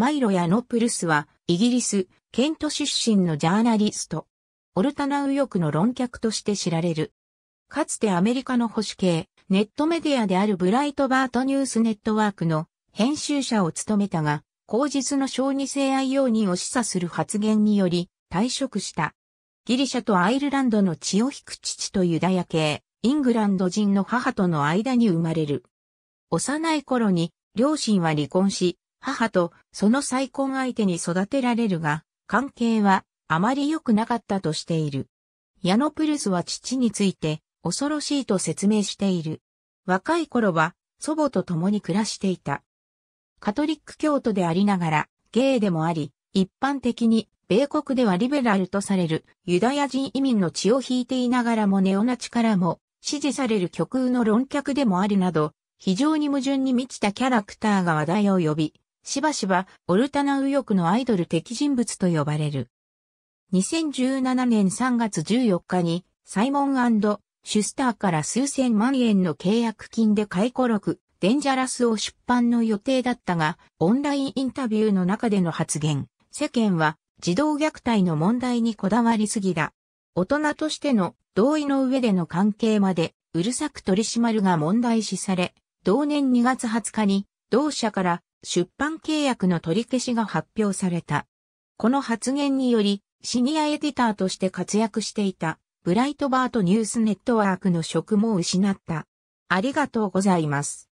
マイロ・ヤノプルスは、イギリス、ケント出身のジャーナリスト。オルタナ右翼の論客として知られる。かつてアメリカの保守系、ネットメディアであるブライトバートニュースネットワークの編集者を務めたが、口実の小児性愛用人を示唆する発言により退職した。ギリシャとアイルランドの血を引く父とユダヤ系、イングランド人の母との間に生まれる。幼い頃に両親は離婚し、母とその再婚相手に育てられるが、関係はあまり良くなかったとしている。ヤノプルスは父について恐ろしいと説明している。若い頃は祖母と共に暮らしていた。カトリック教徒でありながら、ゲイでもあり、一般的に米国ではリベラルとされるユダヤ人移民の血を引いていながらもネオナチからも支持される極右の論客でもあるなど、非常に矛盾に満ちたキャラクターが話題を呼び、しばしばオルタナ右翼のアイドル的人物と呼ばれる。2017年3月14日にサイモンシュスターから数千万円の契約金で解雇録デンジャラスを出版の予定だったが、オンラインインタビューの中での発言、世間は児童虐待の問題にこだわりすぎだ。大人としての同意の上での関係までうるさく取り締まるが問題視され、同年2月20日に同社から出版契約の取り消しが発表された。この発言により、シニアエディターとして活躍していた、ブライトバートニュースネットワークの職も失った。ありがとうございます。